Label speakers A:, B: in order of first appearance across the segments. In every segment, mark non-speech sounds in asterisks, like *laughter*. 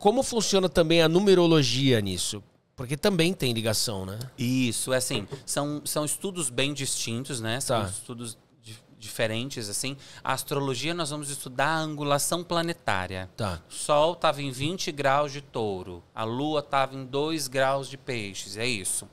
A: como funciona também a numerologia nisso? Porque também tem ligação, né? Isso, é assim, são, são estudos bem distintos, né? São tá. estudos diferentes, assim. A astrologia nós vamos estudar a angulação planetária. Tá. O Sol estava em 20 graus de touro, a Lua estava em 2 graus de peixes, é isso.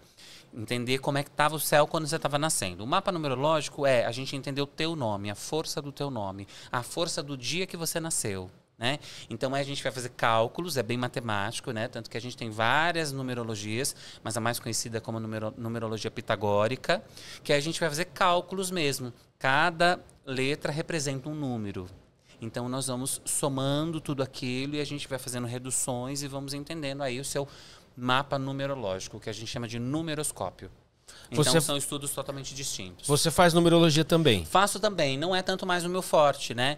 A: Entender como é que estava o céu quando você estava nascendo. O mapa numerológico é a gente entender o teu nome, a força do teu nome, a força do dia que você nasceu. Né? Então a gente vai fazer cálculos, é bem matemático, né? tanto que a gente tem várias numerologias, mas a mais conhecida como numero, numerologia pitagórica, que a gente vai fazer cálculos mesmo. Cada letra representa um número. Então nós vamos somando tudo aquilo e a gente vai fazendo reduções e vamos entendendo aí o seu mapa numerológico, que a gente chama de numeroscópio. Então são estudos totalmente distintos. Você
B: faz numerologia também?
A: Faço também, não é tanto mais o meu forte, né?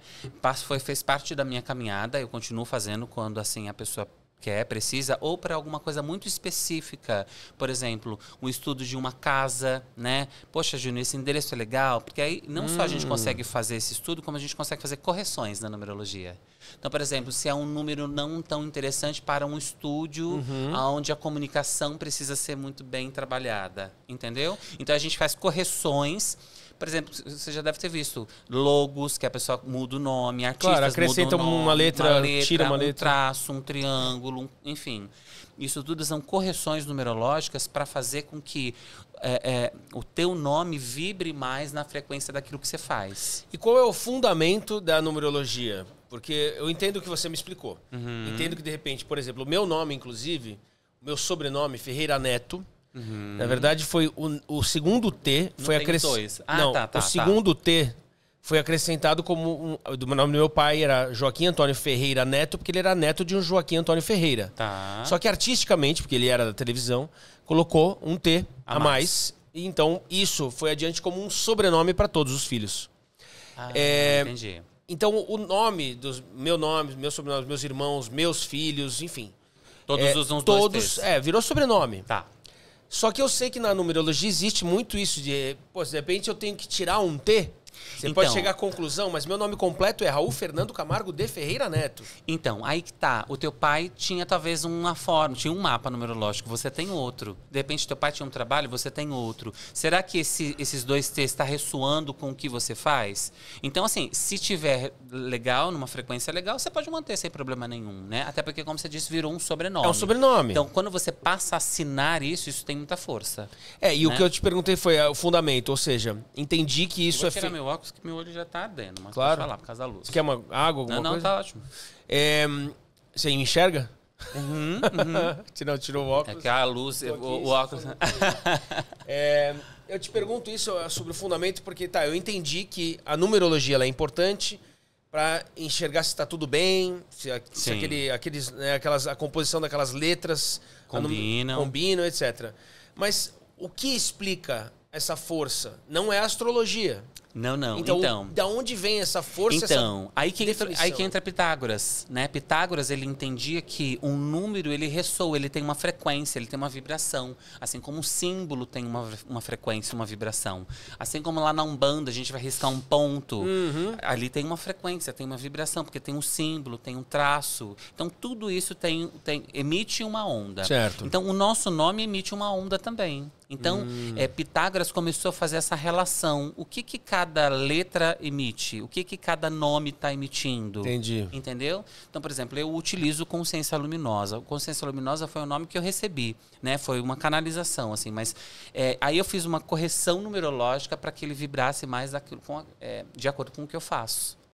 A: foi, fez parte da minha caminhada, eu continuo fazendo quando assim a pessoa quer, é precisa, ou para alguma coisa muito específica. Por exemplo, um estudo de uma casa, né? Poxa, Júnior, esse endereço é legal, porque aí não hum. só a gente hum. consegue fazer esse estudo, como a gente consegue fazer correções na numerologia. Então, por exemplo, se é um número não tão interessante para um estúdio uhum. onde a comunicação precisa ser muito bem trabalhada, entendeu? Então a gente faz correções por exemplo, você já deve ter visto logos que a pessoa muda o nome, artistas claro, acrescenta nome, uma, letra, uma, letra, tira uma letra, um traço, um triângulo, um, enfim. Isso tudo são correções numerológicas para fazer com que é, é, o teu nome vibre mais na frequência daquilo que você faz. E qual é o fundamento da numerologia? Porque eu entendo o que você me explicou. Uhum. Entendo que, de
B: repente, por exemplo, o meu nome, inclusive, meu sobrenome, Ferreira Neto, Uhum. Na verdade, foi o, o segundo T foi acrescentado. Ah, não, tá, tá, o tá. segundo T foi acrescentado como um, o nome do meu pai era Joaquim Antônio Ferreira Neto, porque ele era neto de um Joaquim Antônio Ferreira. Tá. Só que artisticamente, porque ele era da televisão, colocou um T a, a mais. mais. e então isso foi adiante como um sobrenome para todos os filhos. Ah, é, entendi. Então o nome dos meu nome, meus sobrenomes, meus irmãos, meus filhos, enfim. Todos é, usam os todos, dois Todos, É, virou sobrenome. Tá. Só que eu sei que na numerologia existe muito isso de, pô, de repente eu tenho que tirar um T você então, pode chegar à conclusão,
A: mas meu nome completo é Raul Fernando Camargo de Ferreira Neto. Então, aí que tá. O teu pai tinha talvez uma forma, tinha um mapa numerológico, você tem outro. De repente, teu pai tinha um trabalho, você tem outro. Será que esse, esses dois T está ressoando com o que você faz? Então, assim, se tiver legal, numa frequência legal, você pode manter sem problema nenhum, né? Até porque, como você disse, virou um sobrenome. É um sobrenome. Então, quando você passa a assinar isso, isso tem muita força. É, e né? o que eu te
B: perguntei foi é, o fundamento, ou seja, entendi que isso é. Fe meu
A: óculos que meu olho já tá ardendo, mas claro. falar por causa da luz. Você quer uma água, alguma não, não, coisa? Não, tá ótimo.
B: É, você enxerga? Uhum, *laughs* uhum. tirou, tirou o óculos. É que a luz, o, o óculos. Né? *laughs* é, eu te pergunto isso é, sobre o fundamento, porque tá, eu entendi que a numerologia é importante para enxergar se está tudo bem, se, a, se aquele, aqueles, né, aquelas, a composição daquelas letras combinam. combinam, etc. Mas o que explica essa força? Não é astrologia.
A: Não, não. Então, então da onde vem essa
B: força? Então, essa aí,
A: que entra, aí que entra Pitágoras, né? Pitágoras ele entendia que um número ele ressoa, ele tem uma frequência, ele tem uma vibração, assim como um símbolo tem uma, uma frequência, uma vibração. Assim como lá na Umbanda a gente vai riscar um ponto, uhum. ali tem uma frequência, tem uma vibração, porque tem um símbolo, tem um traço. Então tudo isso tem, tem emite uma onda. Certo. Então o nosso nome emite uma onda também. Então, hum. é, Pitágoras começou a fazer essa relação. O que que cada cada letra emite? O que, que cada nome está emitindo? Entendi. Entendeu? Então, por exemplo, eu utilizo consciência luminosa. Consciência luminosa foi o nome que eu recebi, né? Foi uma canalização, assim. Mas é, aí eu fiz uma correção numerológica para que ele vibrasse mais daquilo com é, de acordo com o que eu faço.